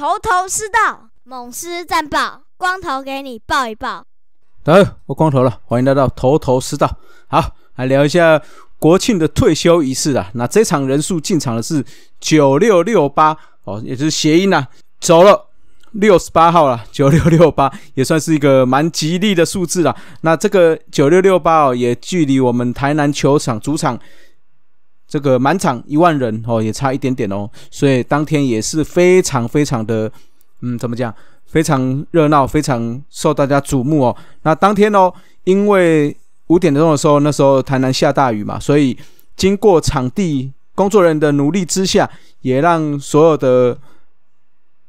头头是道，猛狮战报，光头给你报一报。得，我光头了，欢迎来到头头是道。好，来聊一下国庆的退休仪式啊。那这场人数进场的是九六六八哦，也就是谐音呐。走了六十八号了，九六六八也算是一个蛮吉利的数字了。那这个九六六八哦，也距离我们台南球场主场。这个满场一万人哦，也差一点点哦，所以当天也是非常非常的，嗯，怎么讲？非常热闹，非常受大家瞩目哦。那当天哦，因为五点钟的时候，那时候台南下大雨嘛，所以经过场地工作人员的努力之下，也让所有的，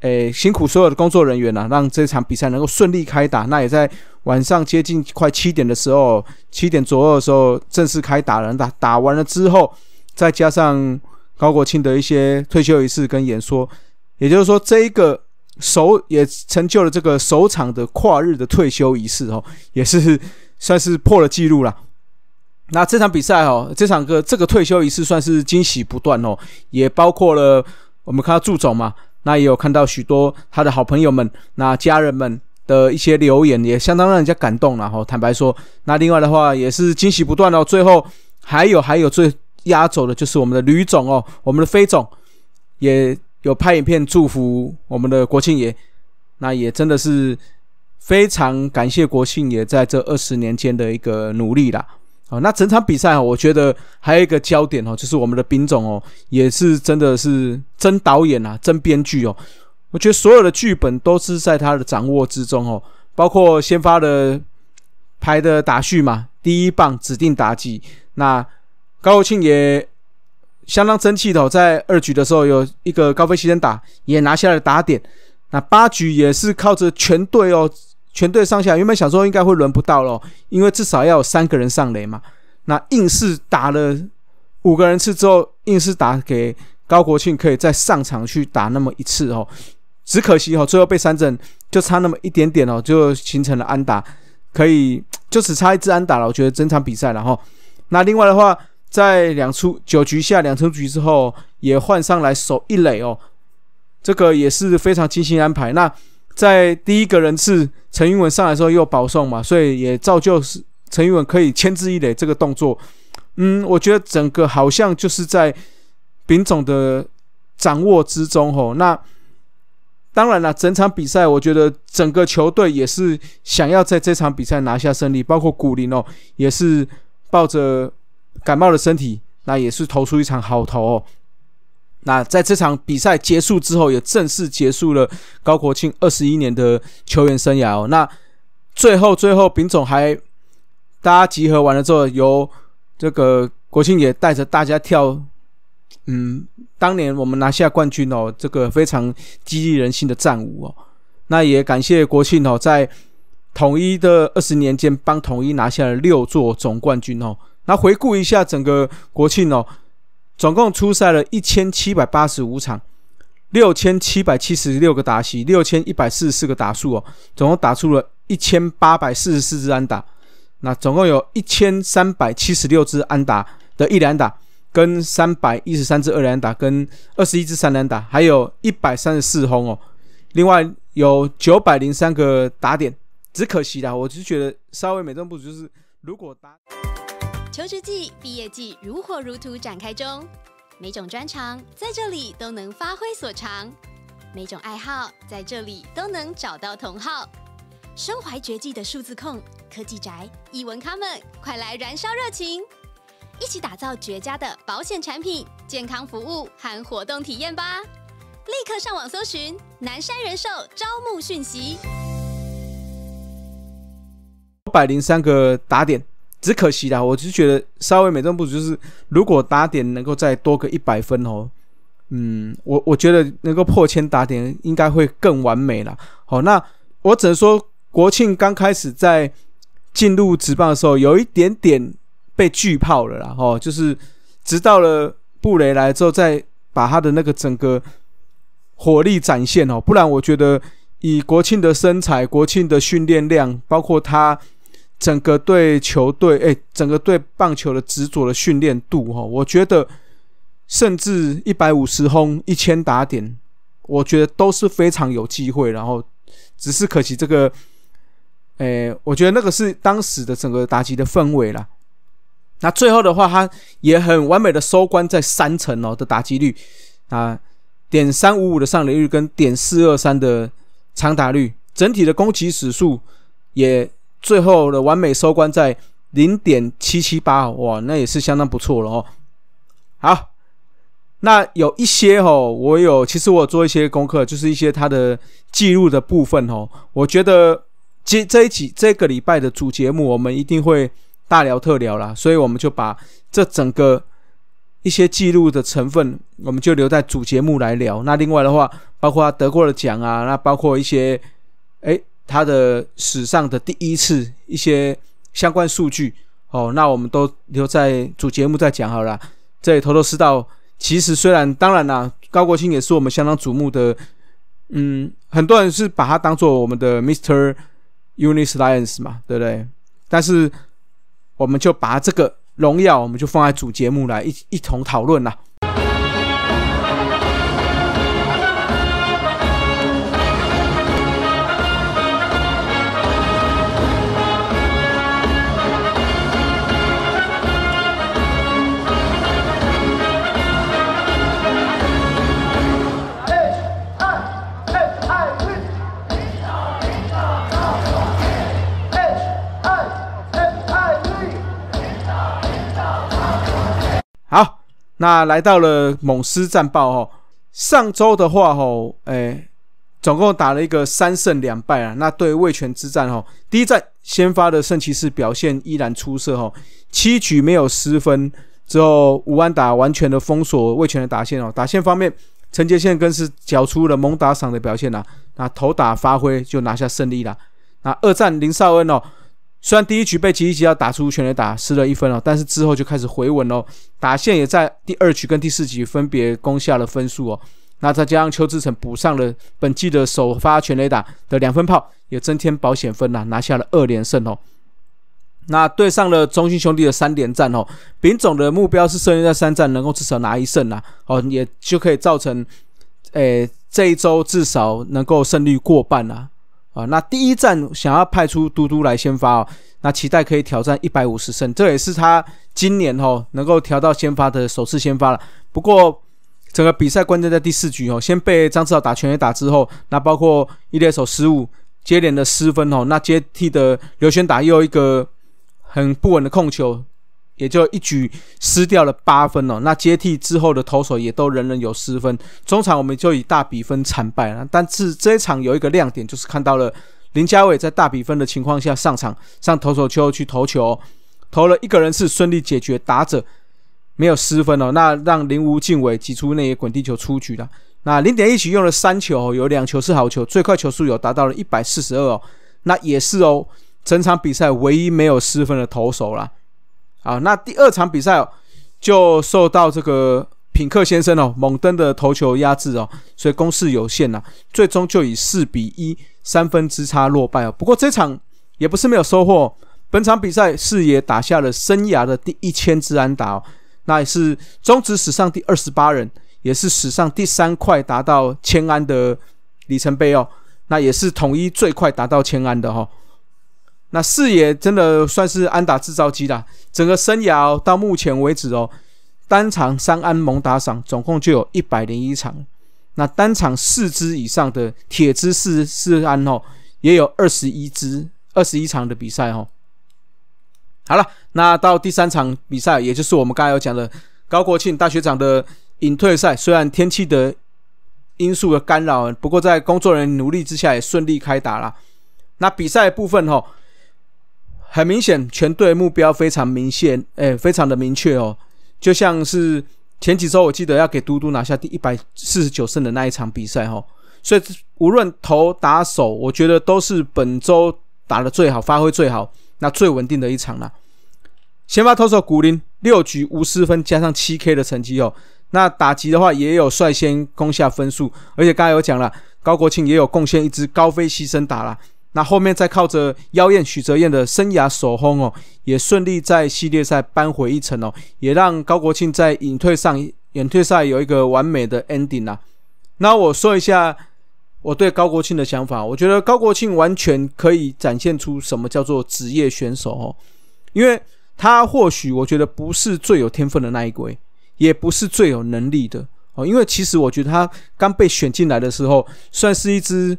诶，辛苦所有的工作人员啊，让这场比赛能够顺利开打。那也在晚上接近快七点的时候，七点左右的时候正式开打，了。打打完了之后。再加上高国庆的一些退休仪式跟演说，也就是说，这一个首也成就了这个首场的跨日的退休仪式哦，也是算是破了记录了。那这场比赛哦，这场个这个退休仪式算是惊喜不断哦，也包括了我们看到助总嘛，那也有看到许多他的好朋友们，那家人们的一些留言也相当让人家感动了哈。坦白说，那另外的话也是惊喜不断哦，最后还有还有最。压走的就是我们的吕总哦，我们的飞总也有拍影片祝福我们的国庆爷，那也真的是非常感谢国庆爷在这二十年间的一个努力啦。好，那整场比赛我觉得还有一个焦点哦，就是我们的兵总哦，也是真的是真导演啊，真编剧哦，我觉得所有的剧本都是在他的掌握之中哦，包括先发的排的打序嘛，第一棒指定妲己那。高国庆也相当争气的，在二局的时候有一个高飞牺牲打，也拿下了打点。那八局也是靠着全队哦，全队上下，原本想说应该会轮不到咯，因为至少要有三个人上垒嘛。那硬是打了五个人次之后，硬是打给高国庆可以再上场去打那么一次哦。只可惜哦，最后被三振，就差那么一点点哦，就形成了安打，可以就只差一支安打了。我觉得整场比赛然后，那另外的话。在两出九局下两成局之后，也换上来手一垒哦，这个也是非常精心安排。那在第一个人次陈云文上来之后又保送嘛，所以也造就是陈云文可以牵制一垒这个动作。嗯，我觉得整个好像就是在丙总的掌握之中哦。那当然了，整场比赛我觉得整个球队也是想要在这场比赛拿下胜利，包括古林哦也是抱着。感冒的身体，那也是投出一场好投哦。那在这场比赛结束之后，也正式结束了高国庆二十一年的球员生涯哦。那最后最后，丙总还大家集合完了之后，由这个国庆也带着大家跳，嗯，当年我们拿下冠军哦，这个非常激励人心的战舞哦。那也感谢国庆哦，在统一的二十年间，帮统一拿下了六座总冠军哦。那回顾一下整个国庆哦，总共出赛了一千七百八十五场，六千七百七十六个打席，六千一百四十四个打数哦，总共打出了一千八百四十四支安打，那总共有一千三百七十六支安打的一两打，跟三百一十三支二两打，跟二十一支三两打，还有一百三十四轰哦，另外有九百零三个打点，只可惜啦，我就觉得稍微美中不足就是如果打。求职季、毕业季如火如荼展开中，每种专长在这里都能发挥所长，每种爱好在这里都能找到同好。身怀绝技的数字控、科技宅、译文咖们，快来燃烧热情，一起打造绝佳的保险产品、健康服务和活动体验吧！立刻上网搜寻南山人寿招募讯息。五百零三个打点。只可惜啦，我就觉得稍微美中不足就是，如果打点能够再多个一百分哦，嗯，我我觉得能够破千打点应该会更完美了。好，那我只能说国庆刚开始在进入直棒的时候有一点点被拒炮了啦，哦，就是直到了布雷来之后再把他的那个整个火力展现哦，不然我觉得以国庆的身材、国庆的训练量，包括他。整个对球队，哎，整个对棒球的执着的训练度，哈，我觉得，甚至一百五十轰一千打点，我觉得都是非常有机会。然后，只是可惜这个，哎，我觉得那个是当时的整个打击的氛围了。那最后的话，他也很完美的收官在三成哦的打击率，啊，点三五五的上垒率跟点四二三的长打率，整体的攻击指数也。最后的完美收官在零点七七八，哇，那也是相当不错了哦。好，那有一些哦，我有，其实我做一些功课，就是一些它的记录的部分哦。我觉得这这一集这个礼拜的主节目，我们一定会大聊特聊啦，所以我们就把这整个一些记录的成分，我们就留在主节目来聊。那另外的话，包括他得过的奖啊，那包括一些，哎。他的史上的第一次一些相关数据哦，那我们都留在主节目再讲好了。这里头头是道，其实虽然当然啦，高国庆也是我们相当瞩目的，嗯，很多人是把他当做我们的 Mr. Unis Lions 嘛，对不对？但是我们就把这个荣耀，我们就放在主节目来一一同讨论了。那来到了猛狮战报哦，上周的话哦，哎，总共打了一个三胜两败啊。那对魏权之战哦，第一战先发的圣骑士表现依然出色哦，七局没有失分，之后吴安达完全的封锁魏权的打线哦，打线方面陈杰宪更是缴出了猛打赏的表现了，那头打发挥就拿下胜利了。那二战林少恩哦。虽然第一局被吉吉吉要打出全垒打失了一分了，但是之后就开始回稳哦，打线也在第二局跟第四局分别攻下了分数哦。那再加上邱志成补上了本季的首发全垒打的两分炮，也增添保险分呐，拿下了二连胜哦。那对上了中心兄弟的三连战哦，丙总的目标是设定在三战能够至少拿一胜呐，哦也就可以造成诶这一周至少能够胜率过半呐。啊，那第一站想要派出嘟嘟来先发哦，那期待可以挑战一百五十胜，这也是他今年哦能够调到先发的首次先发了。不过整个比赛关键在第四局哦，先被张志豪打全垒打之后，那包括一连手失误，接连的失分哦，那接替的刘轩打又一个很不稳的控球。也就一举失掉了八分哦，那接替之后的投手也都人人有失分，中场我们就以大比分惨败了。但是这一场有一个亮点，就是看到了林家伟在大比分的情况下上场上投手球去投球，投了一个人是顺利解决打者，没有失分哦。那让林无敬伟挤出那些滚地球出局的，那零点一局用了三球，有两球是好球，最快球速有达到了一百四十二哦，那也是哦，整场比赛唯一没有失分的投手了。啊，那第二场比赛哦，就受到这个品克先生哦猛登的头球压制哦，所以攻势有限呐，最终就以四比一三分之差落败哦。不过这场也不是没有收获，本场比赛是也打下了生涯的第一千支安打，哦，那也是中职史上第二十八人，也是史上第三快达到千安的里程碑哦，那也是统一最快达到千安的哈。那四野真的算是安打制造机啦。整个生涯到目前为止哦，单场三安蒙打赏总共就有一百零一场，那单场四支以上的铁支四四安哦，也有二十一支二十一场的比赛哦。好了，那到第三场比赛，也就是我们刚才有讲的高国庆大学长的隐退赛，虽然天气的因素的干扰，不过在工作人员努力之下也顺利开打了。那比赛部分哦。很明显，全队目标非常明显，哎，非常的明确哦。就像是前几周，我记得要给嘟嘟拿下第一百四十九胜的那一场比赛哦。所以无论投打手，我觉得都是本周打的最好、发挥最好、那最稳定的一场了。先发投手古林六局无失分，加上七 K 的成绩哦。那打击的话也有率先攻下分数，而且刚才有讲了，高国庆也有贡献一支高飞牺牲打了。那后面再靠着妖艳许哲燕的生涯首轰哦，也顺利在系列赛扳回一城哦，也让高国庆在隐退上隐退赛有一个完美的 ending 啦。那我说一下我对高国庆的想法，我觉得高国庆完全可以展现出什么叫做职业选手哦，因为他或许我觉得不是最有天分的那一位，也不是最有能力的哦，因为其实我觉得他刚被选进来的时候算是一支。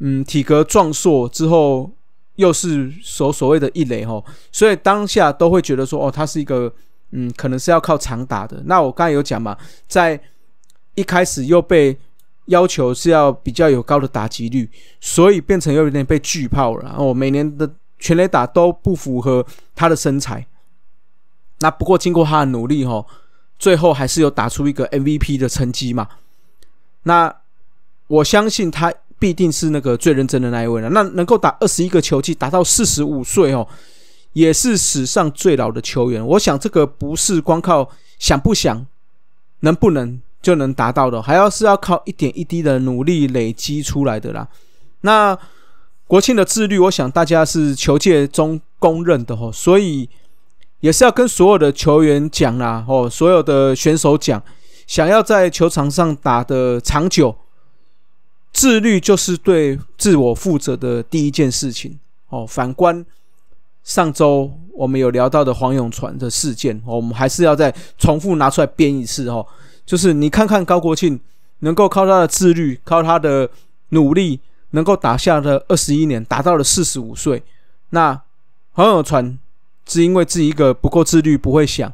嗯，体格壮硕之后，又是所所谓的一垒哈，所以当下都会觉得说，哦，他是一个，嗯，可能是要靠长打的。那我刚才有讲嘛，在一开始又被要求是要比较有高的打击率，所以变成又有点被巨炮了。然后每年的全垒打都不符合他的身材。那不过经过他的努力哈，最后还是有打出一个 MVP 的成绩嘛。那我相信他。必定是那个最认真的那一位了。那能够打二十一个球季，打到四十五岁哦，也是史上最老的球员。我想这个不是光靠想不想、能不能就能达到的，还要是要靠一点一滴的努力累积出来的啦。那国庆的自律，我想大家是球界中公认的哦，所以也是要跟所有的球员讲啦，哦，所有的选手讲，想要在球场上打的长久。自律就是对自我负责的第一件事情哦。反观上周我们有聊到的黄永传的事件，我们还是要再重复拿出来编一次哦。就是你看看高国庆能够靠他的自律、靠他的努力，能够打下了二十一年，打到了四十五岁。那黄永传是因为己一个不够自律，不会想，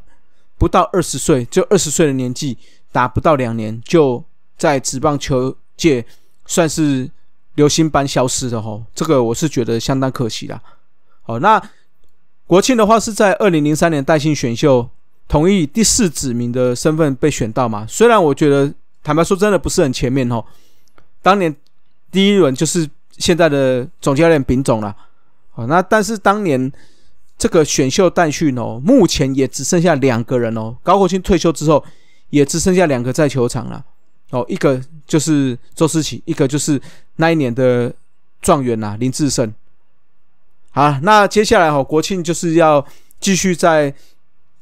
不到二十岁就二十岁的年纪打不到两年，就在纸棒球界。算是流星般消失的哦，这个我是觉得相当可惜啦。好，那国庆的话是在二零零三年带薪选秀，同意第四指名的身份被选到嘛？虽然我觉得，坦白说，真的不是很前面哦。当年第一轮就是现在的总教练丙总了。哦，那但是当年这个选秀代训哦，目前也只剩下两个人哦。高国庆退休之后，也只剩下两个在球场了。哦，一个就是周思齐，一个就是那一年的状元呐，林志胜。好，那接下来哈，国庆就是要继续在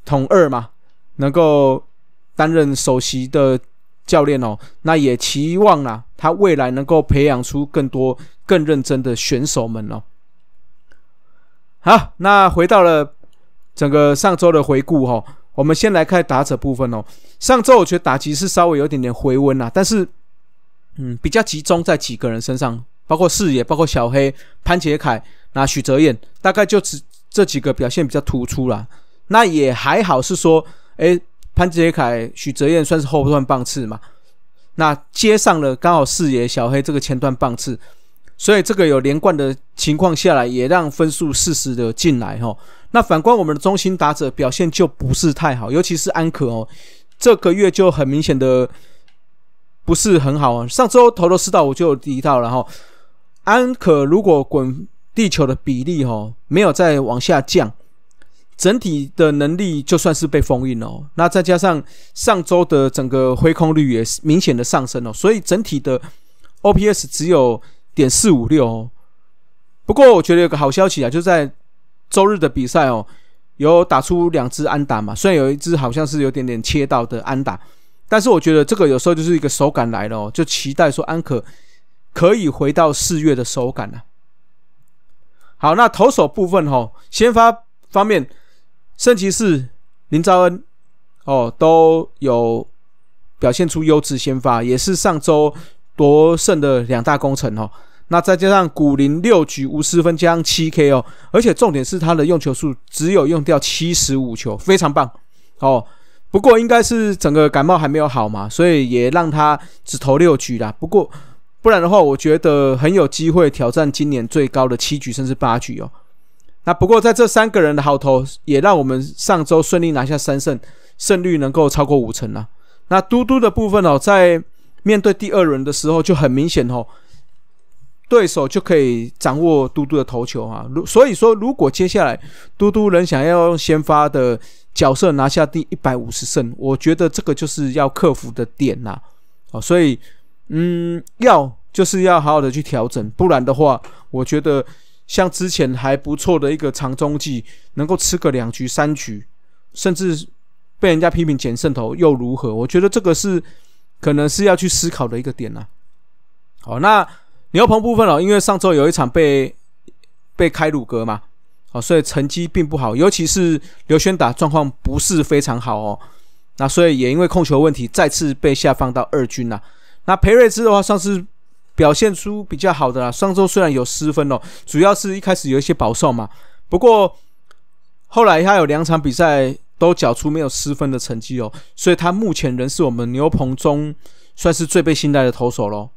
统二嘛，能够担任首席的教练哦，那也期望啊，他未来能够培养出更多更认真的选手们哦。好，那回到了整个上周的回顾哈。我们先来看打者部分哦。上周我觉得打击是稍微有点点回温啦，但是，嗯，比较集中在几个人身上，包括四爷、包括小黑、潘杰凯，那许泽燕，大概就只这几个表现比较突出啦。那也还好是说，哎，潘杰凯、许泽燕算是后段棒次嘛，那接上了刚好四爷、小黑这个前段棒次。所以这个有连贯的情况下来，也让分数适时的进来哦。那反观我们的中心打者表现就不是太好，尤其是安可哦，这个月就很明显的不是很好啊。上周投了四道我就提到，然后安可如果滚地球的比例哦没有再往下降，整体的能力就算是被封印哦。那再加上上周的整个挥空率也是明显的上升了，所以整体的 OPS 只有。点四五六，哦。不过我觉得有个好消息啊，就在周日的比赛哦，有打出两支安打嘛，虽然有一支好像是有点点切到的安打，但是我觉得这个有时候就是一个手感来了哦，就期待说安可可以回到四月的手感了。好，那投手部分哈，先发方面，圣骑士林昭恩哦都有表现出优质先发，也是上周。夺胜的两大工程哦，那再加上古林六局无失分，加上七 K 哦，而且重点是他的用球数只有用掉七十五球，非常棒哦。不过应该是整个感冒还没有好嘛，所以也让他只投六局啦。不过不然的话，我觉得很有机会挑战今年最高的七局甚至八局哦。那不过在这三个人的好投，也让我们上周顺利拿下三胜，胜率能够超过五成了。那嘟嘟的部分哦，在面对第二轮的时候，就很明显哦，对手就可以掌握嘟嘟的投球啊。如所以说，如果接下来嘟嘟人想要用先发的角色拿下第一百五十胜，我觉得这个就是要克服的点呐。哦，所以嗯，要就是要好好的去调整，不然的话，我觉得像之前还不错的一个长中计，能够吃个两局三局，甚至被人家批评捡胜头又如何？我觉得这个是。可能是要去思考的一个点呢。好，那牛棚部分哦，因为上周有一场被被开鲁格嘛，哦，所以成绩并不好，尤其是刘轩打状况不是非常好哦。那所以也因为控球问题，再次被下放到二军了。那裴瑞兹的话，算是表现出比较好的啦。上周虽然有失分哦，主要是一开始有一些保守嘛，不过后来他有两场比赛。都缴出没有失分的成绩哦，所以他目前仍是我们牛棚中算是最被信赖的投手喽。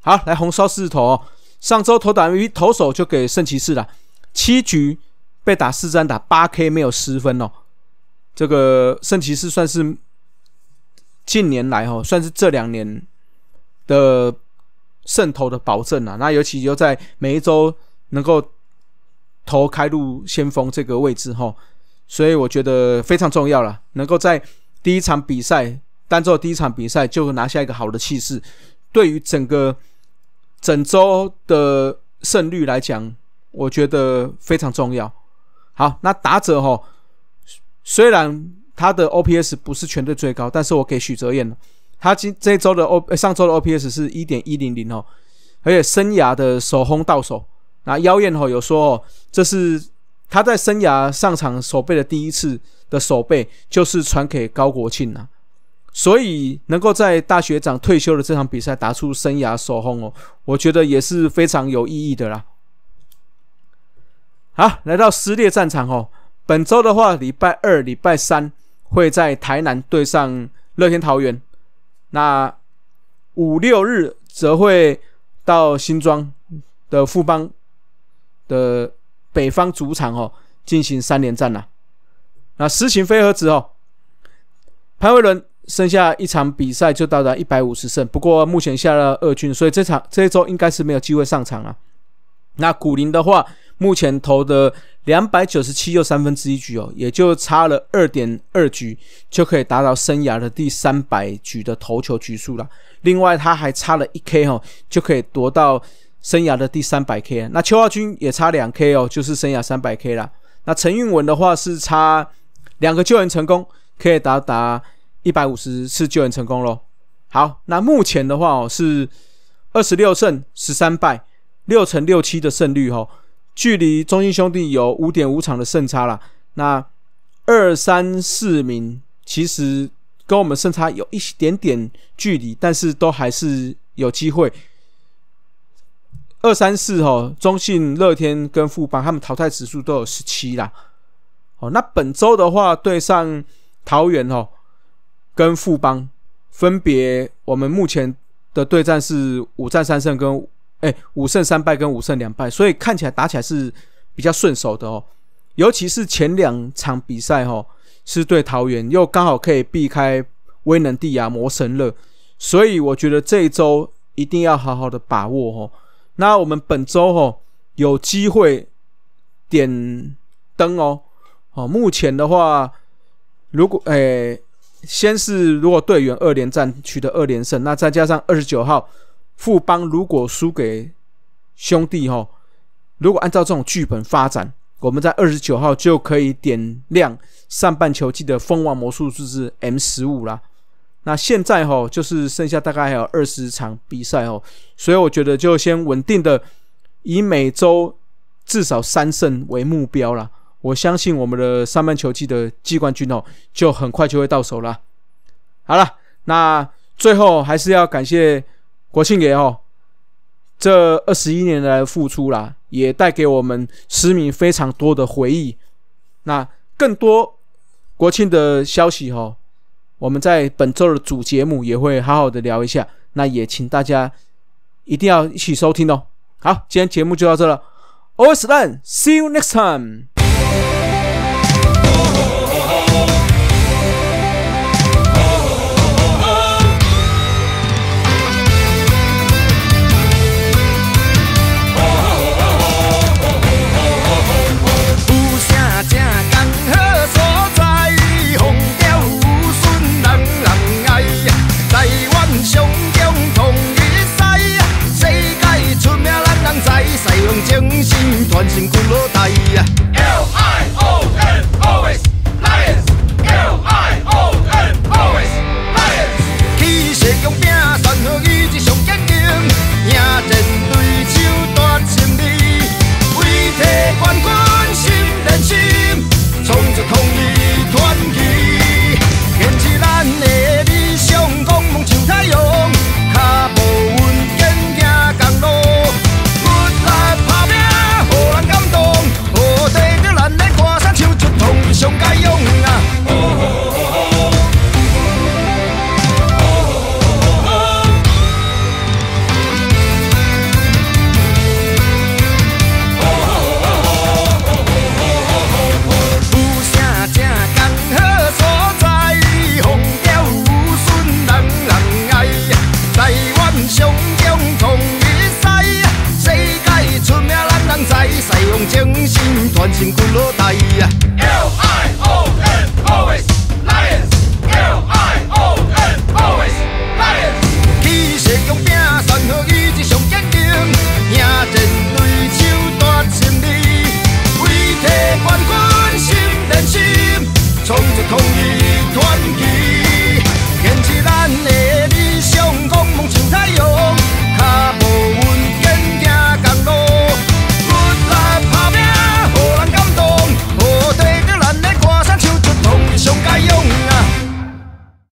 好，来红烧狮头、哦，上周投打于投手就给圣骑士了，七局被打四战打八 K 没有失分哦。这个圣骑士算是近年来哦，算是这两年的胜投的保证了。那尤其就在每一周能够投开路先锋这个位置吼。所以我觉得非常重要了，能够在第一场比赛单周第一场比赛就拿下一个好的气势，对于整个整周的胜率来讲，我觉得非常重要。好，那打者哈，虽然他的 OPS 不是全队最高，但是我给许哲彦他今这周的 O 上周的 OPS 是一点一零零哦，而且生涯的首轰到手。那妖艳哈有说哦，这是。他在生涯上场守备的第一次的守备，就是传给高国庆呐，所以能够在大学长退休的这场比赛打出生涯首轰哦，我觉得也是非常有意义的啦。好，来到撕裂战场哦，本周的话，礼拜二、礼拜三会在台南对上乐天桃园，那五六日则会到新庄的富邦的。北方主场哦，进行三连战了。那实行飞蛾子哦，潘威伦剩下一场比赛就到达一百五十胜，不过目前下了二军，所以这场这一周应该是没有机会上场了。那古林的话，目前投的两百九十七又三分之一局哦，也就差了二点二局就可以达到生涯的第三百局的投球局数了。另外他还差了一 K 哦，就可以夺到。生涯的第三百 K，那邱傲军也差两 K 哦，就是生涯三百 K 了。那陈运文的话是差两个救援成功，可以达到一百五十次救援成功喽。好，那目前的话哦是二十六胜十三败，六乘六七的胜率哦，距离中心兄弟有五点五场的胜差啦。那二三四名其实跟我们胜差有一点点距离，但是都还是有机会。二三四哦，中信、乐天跟富邦，他们淘汰指数都有十七啦。哦，那本周的话，对上桃园哦，跟富邦分别，我们目前的对战是五战三胜跟哎五胜三败跟五胜两败，所以看起来打起来是比较顺手的哦。尤其是前两场比赛哦，是对桃园，又刚好可以避开威能地牙魔神乐，所以我觉得这一周一定要好好的把握哦。那我们本周吼有机会点灯哦，哦，目前的话，如果诶，先是如果队员二连战取得二连胜，那再加上二十九号副帮如果输给兄弟吼，如果按照这种剧本发展，我们在二十九号就可以点亮上半球季的蜂王魔术数字 M 十五啦。那现在哈，就是剩下大概还有二十场比赛哦，所以我觉得就先稳定的以每周至少三胜为目标了。我相信我们的上半球季的季冠军哦，就很快就会到手了。好了，那最后还是要感谢国庆爷哦，这二十一年来付出啦，也带给我们市民非常多的回忆。那更多国庆的消息哈。我们在本周的主节目也会好好的聊一下，那也请大家一定要一起收听哦。好，今天节目就到这了 a l y s d o n e see you next time.